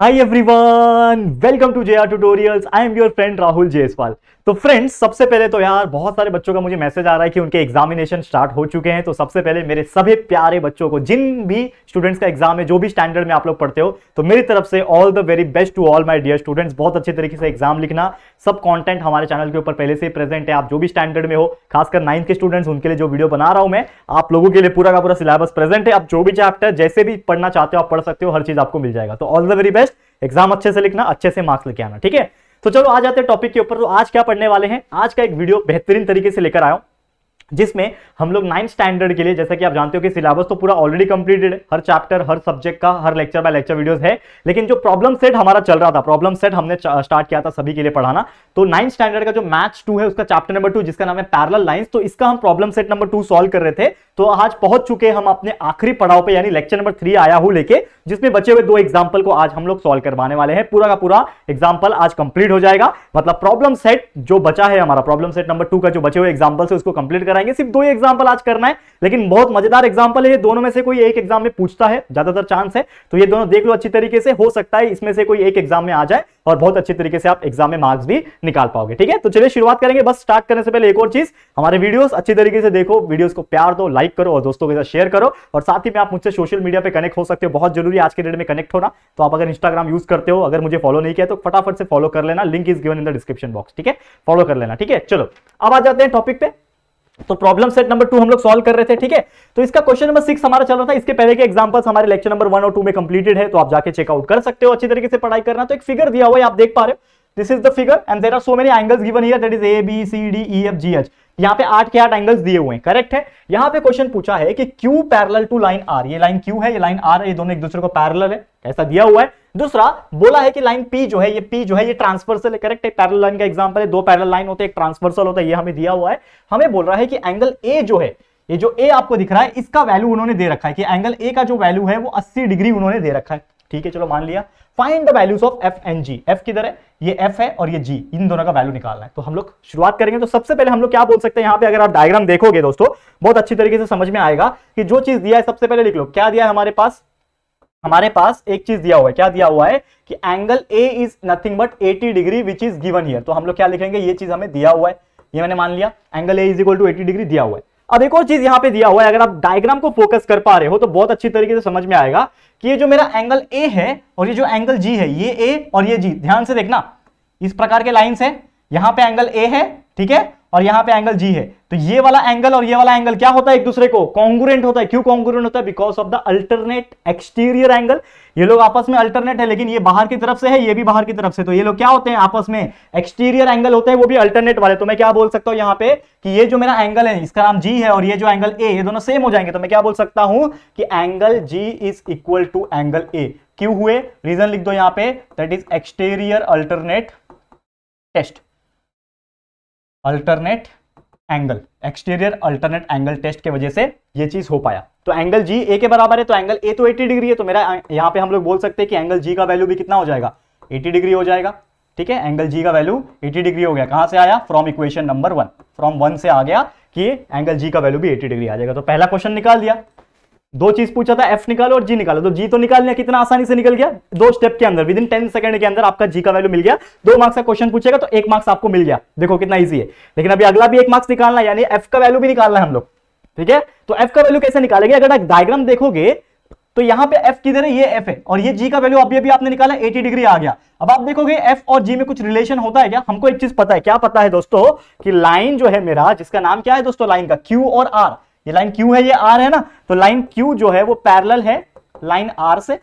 Hi everyone, welcome to JR Tutorials. I am your friend Rahul Jaiswal. तो friends सबसे पहले तो यार बहुत सारे बच्चों का मुझे मैसेज आ रहा है कि उनके एग्जामिनेशन स्टार्ट हो चुके हैं तो सबसे पहले मेरे सभी प्यारे बच्चों को जिन भी स्टूडेंट्स का एग्जाम है जो भी स्टैंडर्ड में आप लोग पढ़ते हो तो मेरी तरफ से all the very best to all my dear students बहुत अच्छे तरीके से एग्जाम लिखना सब कॉन्टेंट हमारे चैनल के ऊपर पहले से प्रेजेंट है आप जो भी स्टैंडर्ड में हो खासकर नाइन्थ के स्टूडेंट्स उनके लिए जो वीडियो बना रहा हूं मैं आप लोगों के लिए पूरा का पूरा सिलेबस प्रेजेंट है आप जो भी चैप्टर जैसे भी पढ़ना चाहते हो आप पढ़ सकते हो हर चीज आपको मिल जाएगा तो all the very best exam अच्छे से लिखना अच्छे से मार्क्स लेके आना ठीक है तो चलो आ जाते हैं टॉपिक के ऊपर तो आज क्या पढ़ने वाले हैं आज का एक वीडियो बेहतरीन तरीके से लेकर आया हूं जिसमें हम लोग नाइन्थ स्टैंडर्ड के लिए जैसा कि आप जानते हो कि सिलेबस तो पूरा ऑलरेडी कंप्लीटेड है हर चैप्टर हर सब्जेक्ट का हर लेक्चर बाय लेक्चर वीडियोस है लेकिन जो प्रॉब्लम सेट हमारा चल रहा था प्रॉब्लम सेट हमने स्टार्ट किया था सभी के लिए पढ़ाना तो नाइन्थ स्टैंडर्ड का जो मैथ टू है उसका चैप्टर नंबर टू जिसका नाम है पैरल लाइन्स तो इसका हम problem set number two solve कर रहे थे तो आज पहुंच चुके हम अपने आखिरी पड़ाव पे यानी लेक्चर नंबर थ्री आया हूं लेके जिसमें बचे हुए दो एग्जाम्पल को आज हम लोग सॉल्व करवाने वाले हैं पूरा का पूरा एग्जाम्पल आज कंप्लीट हो जाएगा मतलब प्रॉब्लम सेट जो बचा है हमारा प्रॉब्लम सेट नंबर टू का जो बचे हुए एग्जाम्पल है उसको कंप्लीट कर कराएंगे सिर्फ दो ही एग्जाम्पल आज करना है लेकिन बहुत मजेदार एग्जाम्पल है ये दोनों में से कोई एक एग्जाम में पूछता है ज्यादातर चांस है तो ये दोनों देख लो अच्छी तरीके से हो सकता है इसमें से कोई एक एग्जाम में आ जाए और बहुत अच्छी तरीके से आप एग्जाम में मार्क्स भी निकाल पाओगे ठीक है तो चलिए शुरुआत करेंगे बस स्टार्ट करने से पहले एक और चीज हमारे वीडियो अच्छी तरीके से देखो वीडियो को प्यार दो लाइक करो और दोस्तों के साथ शेयर करो और साथ ही में आप मुझसे सोशल मीडिया पर कनेक्ट हो सकते हो बहुत जरूरी आज के डेट में कनेक्ट होना तो आप अगर इंस्टाग्राम यूज करते हो अगर मुझे फॉलो नहीं किया तो फटाफट से फॉलो कर लेना link is given in the description box ठीक है फॉलो कर लेना ठीक है चलो अब आ जाते हैं टॉपिक पे तो प्रॉब्लम सेट नंबर टू हम लोग सॉल्व कर रहे थे ठीक है तो इसका क्वेश्चन नंबर सिक्स हमारा चल रहा था इसके पहले के एग्जांपल्स हमारे लेक्चर नंबर वन और टू में कंप्लीटेड है तो आप जाके चेकआउट कर सकते हो अच्छी तरीके से पढ़ाई करना तो एक फिगर दिया हुआ है आप देख पा रहे हो this is the figure and there are so many angles given here that is A B C D E F G H यहाँ पे आठ के आठ एंगल्स दिए हुए हैं करेक्ट है यहाँ पे क्वेश्चन पूछा है कि Q parallel to line R ये लाइन क्यू है ये लाइन आर है ये दोनों एक दूसरे को पैरेलल है ऐसा दिया हुआ है दूसरा बोला है कि लाइन पी जो है ये पी जो है ये ट्रांसवर्सल है करेक्ट है पैरल लाइन का एग्जाम्पल है दो पैरल लाइन होते हैं एक ट्रांसवर्सल होता है ये हमें दिया हुआ है हमें बोल रहा है कि एंगल ए जो है ये जो ए आपको दिख रहा है इसका वैल्यू उन्होंने दे रखा है कि एंगल ए का जो वैल्यू है वो अस्सी डिग्री उन्होंने दे रखा है ठीक है चलो मान लिया find the values of F and G F किधर है ये एफ है और ये जी इन दोनों का वैल्यू निकालना है तो हम लोग शुरुआत करेंगे तो सबसे पहले हम लोग क्या बोल सकते हैं यहाँ पे अगर आप डायग्राम देखोगे दोस्तों बहुत अच्छी तरीके से समझ में आएगा कि जो चीज दिया है सबसे पहले लिख लो क्या दिया है हमारे पास हमारे पास एक चीज दिया हुआ है क्या दिया हुआ है कि angle A is nothing but eighty degree which is given here तो हम लोग क्या लिखेंगे ये चीज हमें दिया हुआ है ये मैंने मान लिया angle A is equal to eighty degree दिया हुआ है अब एक और चीज यहां पे दिया हुआ है अगर आप डायग्राम को फोकस कर पा रहे हो तो बहुत अच्छी तरीके से समझ में आएगा कि ये जो मेरा एंगल ए है और ये जो एंगल जी है ये ए और ये जी ध्यान से देखना इस प्रकार के लाइन्स है यहां पे एंगल ए है ठीक है और यहाँ पे एंगल जी है तो ये वाला एंगल और ये वाला एंगल क्या होता है एक दूसरे को कॉन्ग्रेंट होता है क्यों कॉन्ग्रेंट होता है because of the alternate exterior angle ये लोग आपस में अल्टरनेट है लेकिन ये बाहर की तरफ से है ये भी बाहर की तरफ से तो ये लोग क्या होते हैं आपस में एक्सटीरियर एंगल होते हैं वो भी अल्टरनेट वाले तो मैं क्या बोल सकता हूं यहां पर कि ये जो मेरा एंगल है इसका नाम जी है और ये जो एंगल ए ये दोनों सेम हो जाएंगे तो मैं क्या बोल सकता हूं कि angle G is equal to angle A क्यों हुए रीजन लिख दो यहां पर that is exterior alternate test alternate angle exterior alternate angle test के वजह से ये चीज हो पाया तो एंगल जी ए के बराबर है तो एंगल ए तो 80 डिग्री है तो मेरा यहाँ पे हम लोग बोल सकते हैं कि एंगल जी का वैल्यू भी कितना हो जाएगा 80 डिग्री हो जाएगा ठीक है एंगल जी का वैल्यू 80 डिग्री हो गया कहां से आया from equation number one from one से आ गया कि एंगल जी का वैल्यू भी 80 डिग्री आ जाएगा तो पहला क्वेश्चन निकाल दिया दो चीज पूछा था एफ निकालो और जी निकालो तो जी तो निकाल लिया कितना आसानी से निकल गया दो स्टेप के अंदर विद इन टेन सेकंड के अंदर आपका जी का वैल्यू मिल गया दो मार्क्स का क्वेश्चन पूछेगा तो एक मार्क्स आपको मिल गया देखो कितना ईजी है लेकिन अभी अगला भी एक मार्क्स निकालना यानी एफ का वैल्यू भी निकालना है हम लोग ठीक है तो एफ का वैल्यू कैसे निकालेंगे अगर आप डायग्राम देखोगे तो यहां पे एफ किधर है ये एफ है और ये जी का वैल्यू अभी अभी आपने निकाला 80 डिग्री आ गया अब आप देखोगे एफ और जी में कुछ रिलेशन होता है क्या हमको एक चीज पता है क्या पता है दोस्तों कि लाइन जो है मेरा जिसका नाम क्या है दोस्तों लाइन का क्यू और आर ये लाइन क्यू है ये आर है ना तो लाइन क्यू जो है वो पैरल है लाइन आर से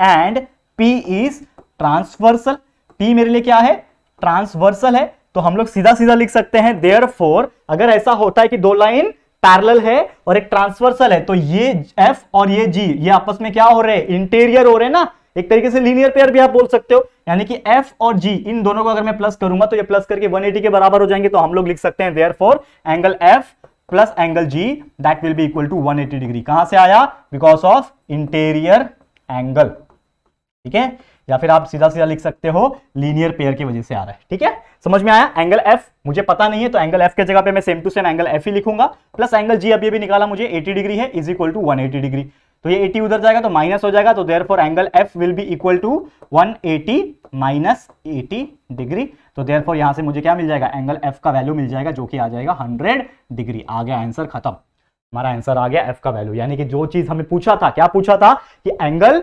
and P is transversal P मेरे लिए क्या है ट्रांसवर्सल है तो हम लोग सीधा सीधा लिख सकते हैं देयर फोर अगर ऐसा होता है कि दो लाइन पैरल है और एक ट्रांसवर्सल है तो ये एफ और ये जी ये आपस में क्या हो रहे हैं इंटीरियर हो रहे हैं ना एक तरीके से लीनियर पेयर भी आप बोल सकते हो यानी कि एफ और जी इन दोनों को अगर मैं प्लस करूंगा तो ये प्लस करके 180 के बराबर हो जाएंगे तो हम लोग लिख सकते हैं therefore angle F plus angle G that will be equal to 180 degree कहां से आया बिकॉज ऑफ इंटेरियर एंगल ठीक है या फिर आप सीधा सीधा लिख सकते हो लीनियर पेयर की वजह से आ रहा है ठीक है समझ में आया एंगल एफ मुझे पता नहीं है तो एंगल एफ के जगह पे मैं same to same angle F ही लिखूंगा प्लस एंगल जी अभी अभी निकाला मुझे 80 डिग्री है इज इक्वल टू 180 डिग्री तो ये 80 उधर जाएगा तो माइनस हो जाएगा तो there angle F will be equal to one eighty minus eighty degree तो देर फोर यहां से मुझे क्या मिल जाएगा एंगल एफ का वैल्यू मिल जाएगा जो कि आ जाएगा हंड्रेड डिग्री आ गया आंसर खत्म हमारा आंसर आ गया एफ का वैल्यू यानी कि जो चीज हमें पूछा था क्या पूछा था कि एंगल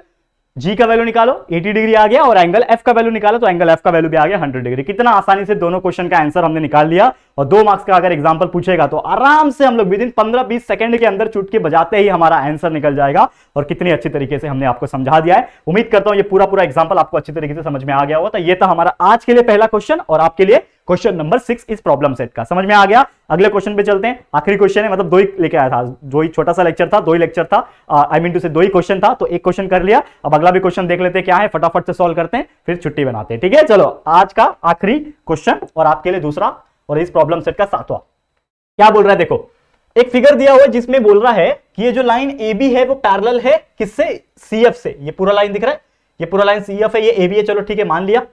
जी का वैल्यू निकालो 80 डिग्री आ गया और एंगल एफ का वैल्यू निकालो तो एंगल एफ का वैल्यू भी आ गया 100 डिग्री कितना आसानी से दोनों क्वेश्चन का आंसर हमने निकाल लिया और दो मार्क्स का अगर एग्जांपल पूछेगा तो आराम से हम लोग विद इन पंद्रह बीस सेकंड के अंदर चुटके बजाते ही हमारा आंसर निकल जाएगा और कितनी अच्छी तरीके से हमने आपको समझा दिया है उम्मीद करता हूं ये पूरा पूरा एग्जाम्पल आपको अच्छी तरीके से समझ में आ गया होगा तो ये था हमारा आज के लिए पहला क्वेश्चन और आपके लिए क्वेश्चन नंबर सिक्स इस प्रॉब्लम सेट का समझ में आ गया अगले क्वेश्चन पे चलते हैं आखिरी क्वेश्चन है मतलब दो ही लेके आया था दो ही छोटा सा लेक्चर था दो ही लेक्चर था आई मीन टू से दो ही क्वेश्चन था तो एक क्वेश्चन कर लिया अब अगला भी क्वेश्चन देख लेते हैं क्या है फटाफट से सॉल्व करते हैं फिर छुट्टी बनाते हैं ठीक है चलो आज का आखिरी क्वेश्चन और आपके लिए दूसरा और इस प्रॉब्लम सेट का सातवा क्या बोल रहा है देखो एक फिगर दिया हुआ है जिसमें बोल रहा है कि ये जो लाइन ए बी है वो पैरल है किससे सी एफ से ये पूरा लाइन दिख रहा है ये पूरा लाइन सी एफ है ये ए बी है चलो ठीक है मान लिया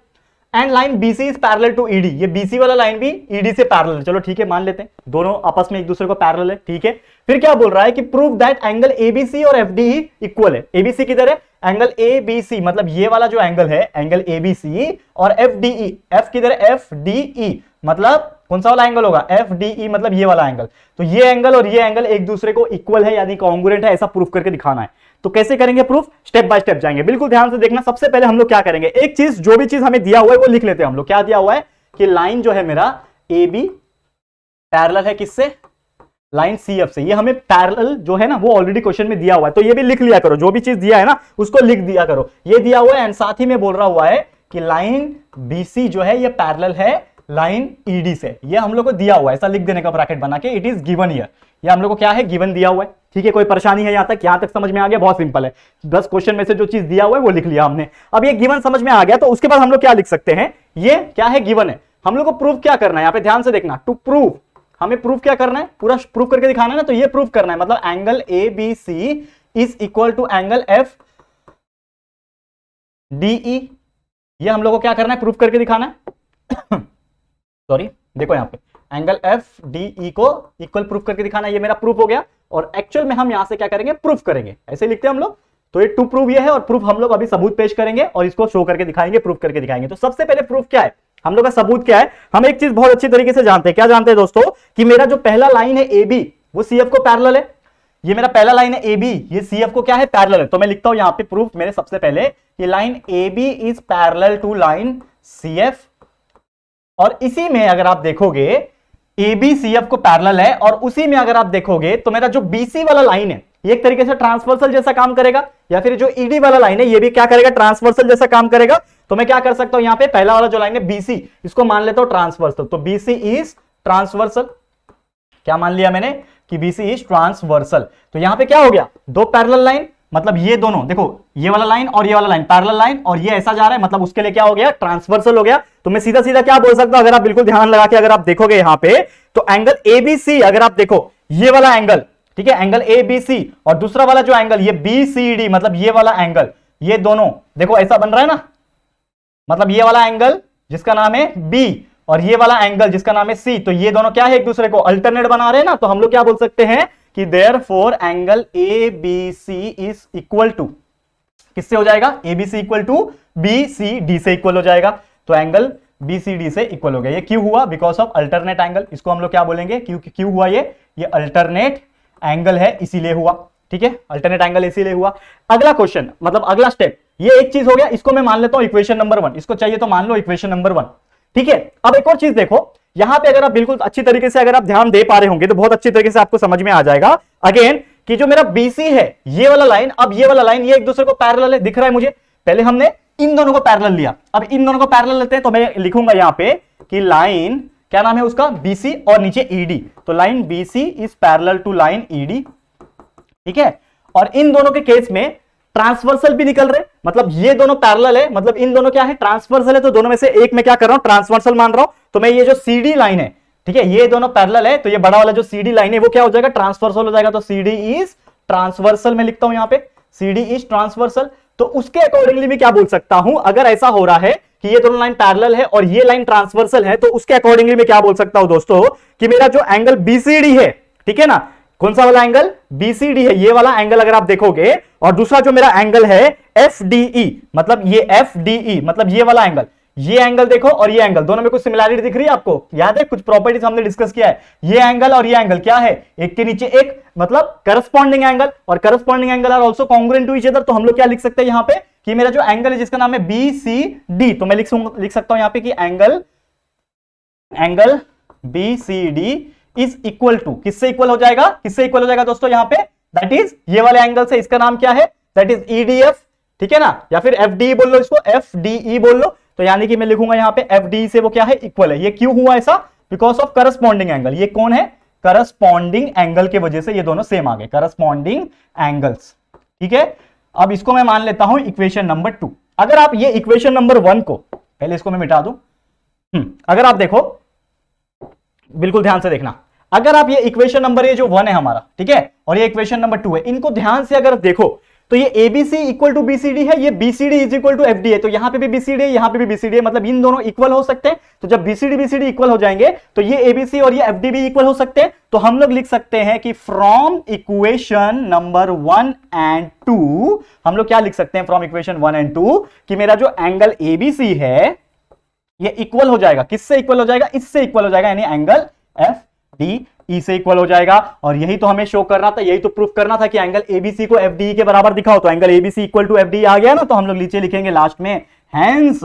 and line B C is parallel to E D ये बी सी वाला लाइन भी ईडी e से पैरल है चलो ठीक है मान लेते हैं दोनों आपस में एक दूसरे को पैरल है ठीक है फिर क्या बोल रहा है कि प्रूव दैट एंगल एबीसी और एफ डी इक्वल है एबीसी किधर है एंगल ए बी सी मतलब ये वाला जो एंगल है एंगल ए बी सी और एफ डी एफ किधर है एफ डी ई मतलब कौन सा वाला एंगल होगा एफ डी ई मतलब ये वाला एंगल तो ये एंगल और ये एंगल एक दूसरे को इक्वल है यानी कॉन्ग्रेंट है ऐसा प्रूफ करके दिखाना है तो कैसे करेंगे प्रूफ स्टेप बाय स्टेप जाएंगे बिल्कुल ध्यान से देखना सबसे पहले हम लोग क्या करेंगे एक चीज जो भी चीज हमें दिया हुआ है वो लिख लेते हैं हम लोग क्या दिया हुआ है कि लाइन जो है मेरा ए बी पैरल है किससे लाइन सी एफ से ये हमें पैरल जो है ना वो ऑलरेडी क्वेश्चन में दिया हुआ है तो ये भी लिख लिया करो जो भी चीज दिया है ना उसको लिख दिया करो ये दिया हुआ है एंड साथ ही में बोल रहा हुआ है कि लाइन बीसी जो है ये पैरल है लाइन ईडी e, से ये हम लोग को दिया हुआ है ऐसा लिख देने का ब्रैकेट बना के इट इज गिवन ईयर ये हम लोग को क्या है गिवन दिया हुआ है ठीक है कोई परेशानी है यहाँ तक यहाँ तक समझ में आ गया बहुत सिंपल है बस क्वेश्चन में से जो चीज दिया हुआ है वो लिख लिया हमने अब ये गिवन समझ में आ गया तो उसके बाद हम लोग क्या लिख सकते हैं ये क्या है गिवन है हम लोग को प्रूफ क्या करना है यहाँ पे ध्यान से देखना टू प्रूफ हमें प्रूफ क्या करना है पूरा प्रूफ करके दिखाना है ना तो ये प्रूफ करना है मतलब angle A B C is equal to angle F D E ये हम लोग को क्या करना है प्रूफ करके दिखाना है सॉरी देखो यहां पे एंगल एफ डी ई को इक्वल प्रूफ करके दिखाना है ये मेरा प्रूफ हो गया और एक्चुअल में हम यहां से क्या करेंगे प्रूफ करेंगे ऐसे लिखते हैं हम लोग तो ये टू प्रूफ ये है और प्रूफ हम लोग अभी सबूत पेश करेंगे और इसको शो करके दिखाएंगे प्रूफ करके दिखाएंगे तो सबसे पहले प्रूफ क्या है हम लोग का सबूत क्या है हम एक चीज बहुत अच्छी तरीके से जानते हैं क्या जानते हैं दोस्तों कि मेरा जो पहला लाइन है ए बी वो सी एफ को पैरल है ये मेरा पहला लाइन है ए बी ये सी एफ को क्या है पैरल है तो मैं लिखता हूं यहां पे प्रूफ मेरे सबसे पहले ये line A B is parallel to line C F और इसी में अगर आप देखोगे एबीसीएफ e को पैरल है और उसी में अगर आप देखोगे तो मेरा जो बीसी वाला लाइन है ये एक तरीके से ट्रांसवर्सल जैसा काम करेगा या फिर जो ईडी e वाला लाइन है ये भी क्या करेगा ट्रांसवर्सल जैसा काम करेगा तो मैं क्या कर सकता हूं यहां पे पहला वाला जो लाइन है बीसी इसको मान लेता हूं ट्रांसवर्सल तो बीसी इज ट्रांसवर्सल क्या मान लिया मैंने कि बीसी इज ट्रांसवर्सल तो यहां पे क्या हो गया दो पैरल लाइन मतलब ये दोनों देखो ये वाला लाइन और ये वाला लाइन पैरल लाइन और ये ऐसा जा रहा है मतलब उसके लिए क्या हो गया ट्रांसवर्सल हो गया तो मैं सीधा सीधा क्या बोल सकता हूं अगर आप बिल्कुल ध्यान लगा के अगर आप देखोगे यहां पे तो एंगल एबीसी अगर आप देखो ये वाला एंगल ठीक है एंगल ए बी सी और दूसरा वाला जो एंगल ये बी सी डी मतलब ये वाला एंगल ये दोनों देखो ऐसा बन रहा है ना मतलब ये वाला एंगल जिसका नाम है बी और ये वाला एंगल जिसका नाम है सी तो ये दोनों क्या है एक दूसरे को अल्टरनेट बना रहे हैं ना तो हम लोग क्या बोल सकते हैं कि therefore angle A B C is equal to किससे हो जाएगा A B C equal to B C D से इक्वल हो जाएगा तो एंगल बी सी डी से इक्वल हो गया ये क्यों हुआ बिकॉज ऑफ अल्टरनेट एंगल इसको हम लोग क्या बोलेंगे क्योंकि क्यों हुआ ये ये अल्टरनेट एंगल है इसीलिए हुआ ठीक है अल्टरनेट एंगल इसीलिए हुआ अगला क्वेश्चन मतलब अगला स्टेप ये एक चीज हो गया इसको मैं मान लेता हूं इक्वेशन नंबर वन इसको चाहिए तो मान लो इक्वेशन नंबर वन ठीक है अब एक और चीज देखो यहां पे अगर आप बिल्कुल अच्छी तरीके से अगर आप ध्यान दे पा रहे होंगे तो बहुत अच्छी तरीके से आपको समझ में आ जाएगा अगेन कि जो मेरा बीसी है ये वाला लाइन अब ये वाला लाइन ये एक दूसरे को पैरल है दिख रहा है मुझे पहले हमने इन दोनों को पैरल लिया अब इन दोनों को पैरल लेते हैं तो मैं लिखूंगा यहां पर कि लाइन क्या नाम है उसका बीसी और नीचे ईडी e तो line B C is parallel to line E D ठीक है और इन दोनों के केस में ट्रांसवर्सल भी निकल रहे मतलब ये दोनों पैरल है मतलब इन दोनों क्या है ट्रांसवर्सल है तो दोनों में से एक में क्या कर रहा हूं ट्रांसवर्सल मान रहा हूं तो मैं ये जो सीडी लाइन है ठीक है ये दोनों पैरल है तो ये बड़ा वाला जो सीडी लाइन है वो क्या हो जाएगा ट्रांसवर्सल हो जाएगा तो सीडी इज ट्रांसवर्सल में लिखता हूं यहां पे सीडी इज ट्रांसवर्सल तो उसके अकॉर्डिंगली मैं क्या बोल सकता हूं अगर ऐसा हो रहा है कि ये दोनों लाइन पैरल है और ये लाइन ट्रांसवर्सल है तो उसके अकॉर्डिंगली मैं क्या बोल सकता हूं दोस्तों कि मेरा जो एंगल बीसीडी है ठीक है ना कौन सा वाला एंगल बीसीडी है ये वाला एंगल अगर आप देखोगे और दूसरा जो मेरा एंगल है एफ e, मतलब ये एफ e, मतलब ये वाला एंगल ये एंगल देखो और ये एंगल दोनों में कुछ सिमिलैरिटी दिख रही है आपको याद है कुछ प्रॉपर्टीज हमने डिस्कस किया है ये एंगल और ये एंगल क्या है एक के नीचे एक मतलब करस्पॉन्डिंग एंगल और corresponding angle are also congruent to each other तो हम लोग क्या लिख सकते हैं यहाँ पे कि मेरा जो एंगल है जिसका नाम है बी सी डी तो मैं लिख लिख सकता हूं यहाँ पे कि angle angle B C D is equal to किससे इक्वल हो जाएगा किससे इक्वल हो जाएगा दोस्तों यहाँ पे दैट इज ये वाले एंगल से इसका नाम क्या है दैट इज ईडीएफ ठीक है ना या फिर एफ डी e बोल लो इसको एफ e बोल लो तो यानी कि मैं लिखूंगा यहाँ पे एफ डी e से वो क्या है इक्वल है ये क्यों हुआ ऐसा बिकॉज ऑफ करस्पॉन्डिंग एंगल ये कौन है करस्पॉन्डिंग एंगल के वजह से ये दोनों सेम आ गए करस्पॉन्डिंग एंगल्स ठीक है अब इसको मैं मान लेता हूं इक्वेशन नंबर टू अगर आप ये इक्वेशन नंबर वन को पहले इसको मैं मिटा दू हम्म, अगर आप देखो बिल्कुल ध्यान से देखना अगर आप ये इक्वेशन नंबर ये जो वन है हमारा ठीक है और ये इक्वेशन नंबर टू है इनको ध्यान से अगर देखो तो ये एबीसी इक्वल टू बीसीडी है ये B C D is equal to F D है तो यहां पे भी बीसीडी है यहां पे भी बीसीडी है मतलब इन दोनों इक्वल हो सकते हैं तो जब बीसीडी बीसीडी इक्वल हो जाएंगे तो ये एबीसी और ये एफ डी भी इक्वल हो सकते हैं तो हम लोग लिख सकते हैं कि from equation number one and two हम लोग क्या लिख सकते हैं from equation one and two कि मेरा जो एंगल एबीसी है यह इक्वल हो जाएगा किससे इक्वल हो जाएगा इससे इक्वल हो जाएगा यानी angle F D E e से इक्वल हो जाएगा और यही तो हमें शो करना था यही तो प्रूफ करना था कि एंगल एबीसी को डी e के बराबर दिखाओ तो angle A B C equal to F D E आ गया ना तो हम लोग नीचे लिखेंगे लास्ट में हैंस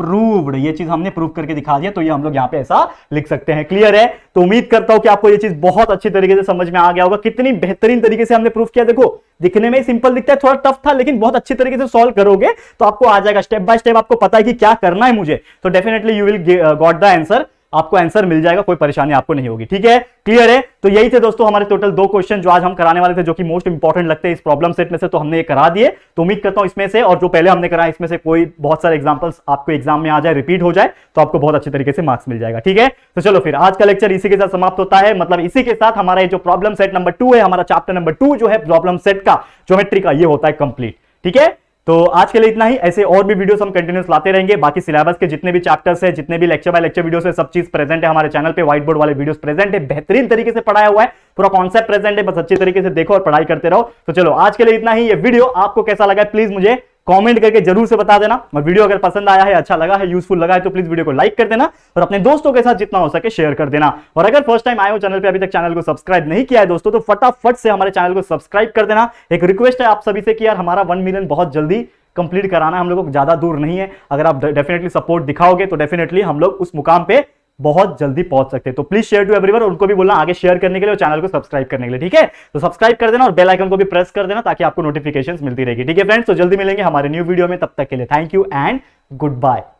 प्रूव्ड ये चीज हमने प्रूव करके दिखा दिया तो ये हम लोग यहाँ पे ऐसा लिख सकते हैं क्लियर है तो उम्मीद करता हूं कि आपको ये चीज बहुत अच्छी तरीके से समझ में आ गया होगा कितनी बेहतरीन तरीके से हमने प्रूफ किया देखो दिखने में सिंपल दिखता है थोड़ा टफ था लेकिन बहुत अच्छी तरीके से सॉल्व करोगे तो आपको आ जाएगा स्टेप बाय स्टेप आपको पता है कि क्या करना है मुझे तो definitely you will got the answer आपको आंसर मिल जाएगा कोई परेशानी आपको नहीं होगी ठीक है क्लियर है तो यही थे दोस्तों हमारे टोटल दो क्वेश्चन जो आज हम कराने वाले थे जो कि मोस्ट इंपॉर्टेंट लगते हैं इस प्रॉब्लम सेट में से तो हमने ये करा दिए तो उम्मीद करता हूं इसमें से और जो पहले हमने कराया इसमें से कोई बहुत सारे एग्जाम्पल्स आपको एग्जाम में आ जाए रिपीट हो जाए तो आपको बहुत अच्छे तरीके से मार्क्स मिल जाएगा ठीक है तो चलो फिर आज का लेक्चर इसी के साथ समाप्त होता है मतलब इसी के साथ हमारा जो प्रॉब्लम सेट नंबर टू है हमारा चैप्टर नंबर टू जो है प्रॉब्लम सेट का जोमेट्री का ये होता है कंप्लीट ठीक है तो आज के लिए इतना ही ऐसे और भी वीडियोस हम कंटिन्यूस लाते रहेंगे बाकी सिलेबस के जितने भी चैप्टर्स है जितने भी लेक्चर बाय लेक्चर वीडियोस है सब चीज प्रेजेंट है हमारे चैनल पे व्हाइट बोर्ड वाले वीडियोस प्रेजेंट है बेहतरीन तरीके से पढ़ाया हुआ है पूरा कॉन्सेप्ट प्रेजेंट है बस अच्छी तरीके से देखो और पढ़ाई करते रहो तो चलो आज के लिए इतना ही ये वीडियो आपको कैसा लगा प्लीज मुझे कमेंट करके जरूर से बता देना और वीडियो अगर पसंद आया है अच्छा लगा है यूजफुल लगा है तो प्लीज वीडियो को लाइक कर देना और अपने दोस्तों के साथ जितना हो सके शेयर कर देना और अगर फर्स्ट टाइम आए हो चैनल पे अभी तक चैनल को सब्सक्राइब नहीं किया है दोस्तों तो फटाफट से हमारे चैनल को सब्सक्राइब कर देना एक रिक्वेस्ट है आप सभी से कि यार हमारा वन मिलियन बहुत जल्दी कंप्लीट कराना हम लोग को ज्यादा दूर नहीं है अगर आप डेफिनेटली सपोर्ट दिखाओगे तो डेफिनेटली हम लोग उस मुकाम पर बहुत जल्दी पहुंच सकते हैं तो प्लीज शेयर टू एवरीवन उनको भी बोलना आगे शेयर करने के लिए और चैनल को सब्सक्राइब करने के लिए ठीक है तो सब्सक्राइब कर देना और बेल आइकन को भी प्रेस कर देना ताकि आपको नोटिफिकेशन मिलती रहेगी ठीक है फ्रेंड्स तो जल्दी मिलेंगे हमारे न्यू वीडियो में तब तक के लिए thank you and good bye